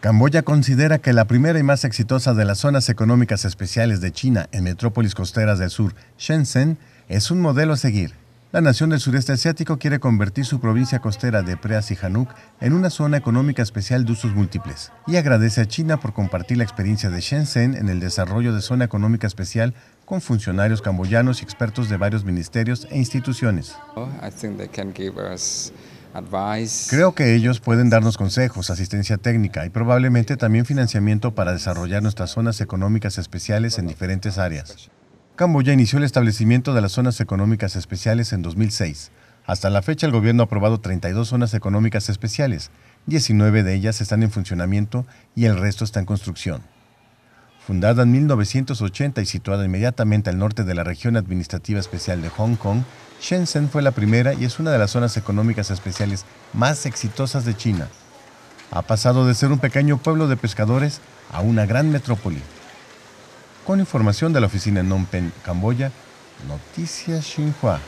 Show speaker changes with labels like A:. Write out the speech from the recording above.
A: Camboya considera que la primera y más exitosa de las zonas económicas especiales de China en metrópolis costeras del sur, Shenzhen, es un modelo a seguir. La nación del sureste asiático quiere convertir su provincia costera de Preas y Hanuk en una zona económica especial de usos múltiples y agradece a China por compartir la experiencia de Shenzhen en el desarrollo de zona económica especial con funcionarios camboyanos y expertos de varios ministerios e instituciones. Creo que ellos pueden darnos consejos, asistencia técnica y probablemente también financiamiento para desarrollar nuestras zonas económicas especiales en diferentes áreas. Camboya inició el establecimiento de las zonas económicas especiales en 2006. Hasta la fecha el gobierno ha aprobado 32 zonas económicas especiales, 19 de ellas están en funcionamiento y el resto está en construcción. Fundada en 1980 y situada inmediatamente al norte de la región administrativa especial de Hong Kong, Shenzhen fue la primera y es una de las zonas económicas especiales más exitosas de China. Ha pasado de ser un pequeño pueblo de pescadores a una gran metrópoli. Con información de la oficina Phnom Penh, Camboya, Noticias Xinhua.